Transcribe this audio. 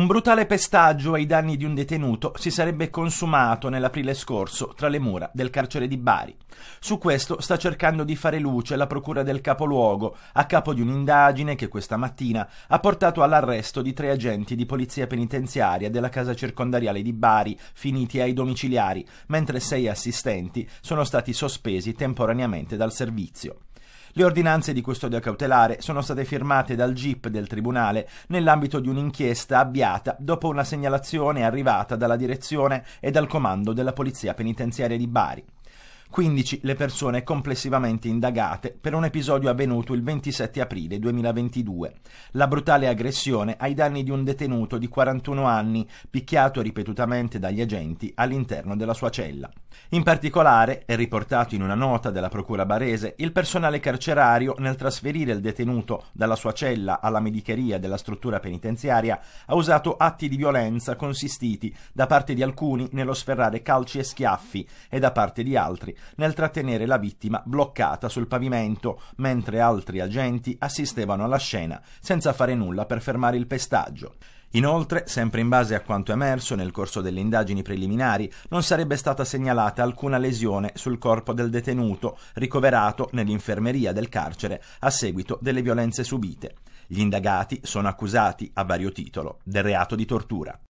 Un brutale pestaggio ai danni di un detenuto si sarebbe consumato nell'aprile scorso tra le mura del carcere di Bari. Su questo sta cercando di fare luce la procura del capoluogo, a capo di un'indagine che questa mattina ha portato all'arresto di tre agenti di polizia penitenziaria della casa circondariale di Bari, finiti ai domiciliari, mentre sei assistenti sono stati sospesi temporaneamente dal servizio. Le ordinanze di custodia cautelare sono state firmate dal GIP del Tribunale nell'ambito di un'inchiesta avviata dopo una segnalazione arrivata dalla direzione e dal comando della Polizia Penitenziaria di Bari. 15 le persone complessivamente indagate per un episodio avvenuto il 27 aprile 2022, la brutale aggressione ai danni di un detenuto di 41 anni picchiato ripetutamente dagli agenti all'interno della sua cella. In particolare, è riportato in una nota della procura barese, il personale carcerario nel trasferire il detenuto dalla sua cella alla medicheria della struttura penitenziaria ha usato atti di violenza consistiti da parte di alcuni nello sferrare calci e schiaffi e da parte di altri nel trattenere la vittima bloccata sul pavimento, mentre altri agenti assistevano alla scena senza fare nulla per fermare il pestaggio. Inoltre, sempre in base a quanto emerso nel corso delle indagini preliminari, non sarebbe stata segnalata alcuna lesione sul corpo del detenuto ricoverato nell'infermeria del carcere a seguito delle violenze subite. Gli indagati sono accusati, a vario titolo, del reato di tortura.